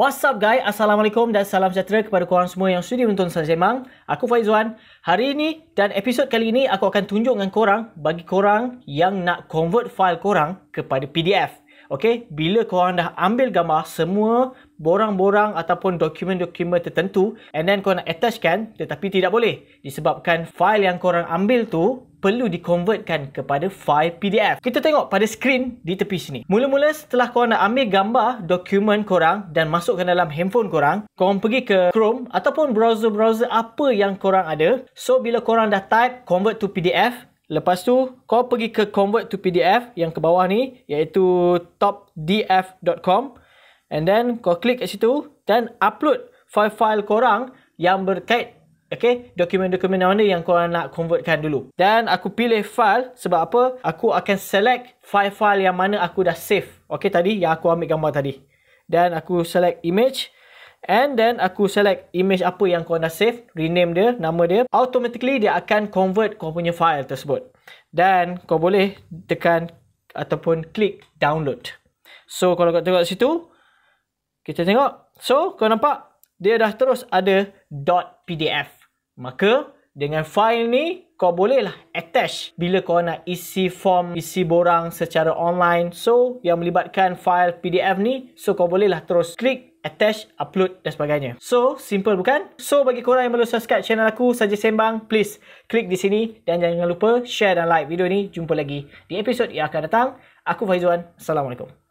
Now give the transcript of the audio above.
What's up guys, Assalamualaikum dan salam sejahtera kepada korang semua yang sudi menonton Sanjemang Aku Faizwan Hari ini dan episod kali ini aku akan tunjuk dengan korang Bagi korang yang nak convert file korang kepada PDF Okay, bila korang dah ambil gambar semua borang-borang ataupun dokumen-dokumen tertentu and then korang nak attachkan tetapi tidak boleh disebabkan file yang korang ambil tu perlu dikonvertkan kepada fail PDF. Kita tengok pada skrin di tepi sini. Mula-mula setelah korang nak ambil gambar dokumen korang dan masukkan dalam handphone korang, korang pergi ke Chrome ataupun browser-browser apa yang korang ada. So bila korang dah type convert to PDF, lepas tu korang pergi ke convert to PDF yang ke bawah ni iaitu topdf.com and then korang klik kat situ dan upload file-file korang yang berkait Okay, dokumen-dokumen mana yang korang nak convertkan dulu. Dan aku pilih file sebab apa? Aku akan select file-file yang mana aku dah save. Okay, tadi yang aku ambil gambar tadi. Dan aku select image. And then aku select image apa yang korang dah save. Rename dia, nama dia. Automatically dia akan convert korang punya file tersebut. Dan kau boleh tekan ataupun klik download. So, kalau kau tengok situ. Kita tengok. So, kau nampak? Dia dah terus ada .pdf maka dengan file ni kau bolehlah attach bila kau nak isi form isi borang secara online so yang melibatkan file PDF ni so kau bolehlah terus klik attach, upload dan sebagainya. So, simple bukan? So, bagi korang yang belum subscribe channel aku saja sembang, please klik di sini dan jangan lupa share dan like video ni. Jumpa lagi di episod yang akan datang. Aku Faizuan. Assalamualaikum.